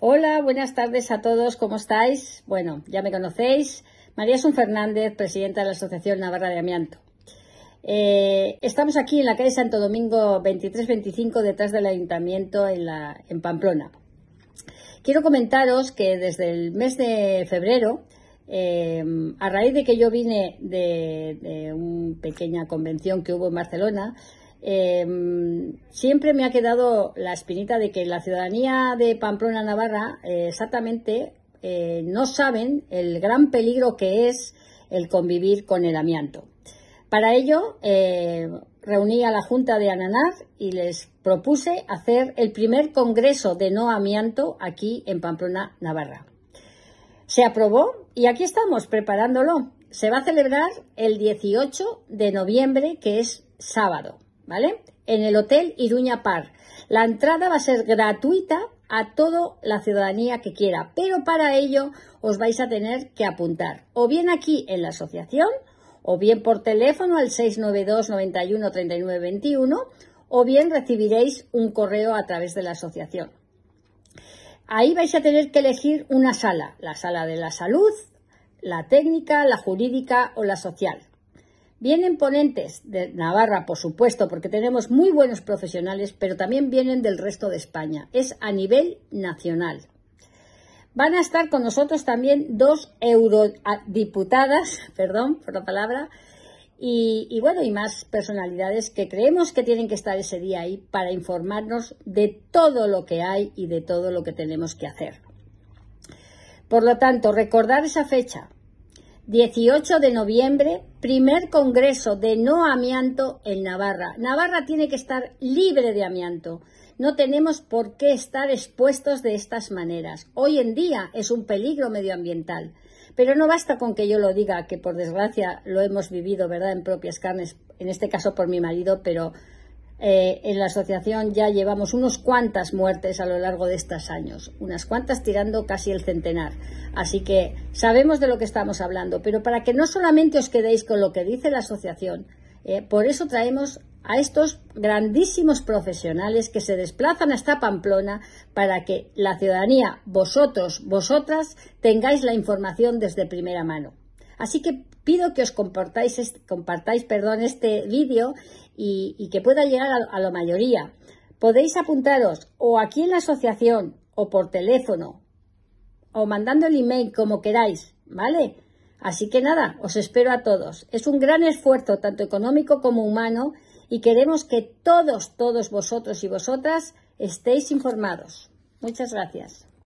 Hola, buenas tardes a todos, ¿cómo estáis? Bueno, ya me conocéis. María Sun Fernández, presidenta de la Asociación Navarra de Amianto. Eh, estamos aquí en la calle Santo Domingo 2325, detrás del Ayuntamiento en, Pamplona. Quiero comentaros que desde el mes de febrero, eh, a raíz de que yo vine de una pequeña convención que hubo en Barcelona, Em, siempre me ha quedado la espinita de que la ciudadanía de Pamplona Navarra eh, exactamente eh, no saben el gran peligro que es el convivir con el amianto. Para ello eh, reuní a la Junta de Ananar y les propuse hacer el primer congreso de no amianto aquí en Pamplona Navarra. Se aprobó y aquí estamos preparándolo. Se va a celebrar el 18 de noviembre, que es sábado. En el Hotel Iruña Par. La entrada va a ser gratuita a toda la ciudadanía que quiera, pero para ello os vais a tener que apuntar o bien aquí en la asociación, o bien por teléfono al 692 91 39 o bien recibiréis un correo a través de la asociación. Ahí vais a tener que elegir una sala, la sala de la salud, la técnica, la jurídica o la social. Vienen ponentes de Navarra, por supuesto, porque tenemos muy buenos profesionales, pero también vienen del resto de España. Es a nivel nacional. Van a estar con nosotros también dos eurodiputadas, perdón por la palabra, y, bueno, y más personalidades que creemos que tienen que estar ese día ahí para informarnos de todo lo que hay y de todo lo que tenemos que hacer. Por lo tanto, recordar esa fecha, 18 de noviembre, primer congreso de no amianto en Navarra. Navarra tiene que estar libre de amianto. No tenemos por qué estar expuestos de estas maneras. Hoy en día es un peligro medioambiental. Pero no basta con que yo lo diga, que por desgracia lo hemos vivido, ¿verdad?, en propias carnes, en este caso por mi marido, pero eh, en la asociación ya llevamos unos cuantas muertes a lo largo de estos años, unas cuantas tirando casi el centenar. Así que sabemos de lo que estamos hablando, pero para que no solamente os quedéis con lo que dice la asociación, eh, por eso traemos a estos grandísimos profesionales que se desplazan hasta Pamplona para que la ciudadanía, vosotros, vosotras, tengáis la información desde primera mano. Así que pido que os compartáis este, compartáis perdón, este vídeo y, que pueda llegar a la mayoría. Podéis apuntaros o aquí en la asociación o por teléfono o mandando el email como queráis, ¿vale? Así que nada, os espero a todos. Es un gran esfuerzo, tanto económico como humano, y queremos que todos, todos vosotros y vosotras estéis informados. Muchas gracias.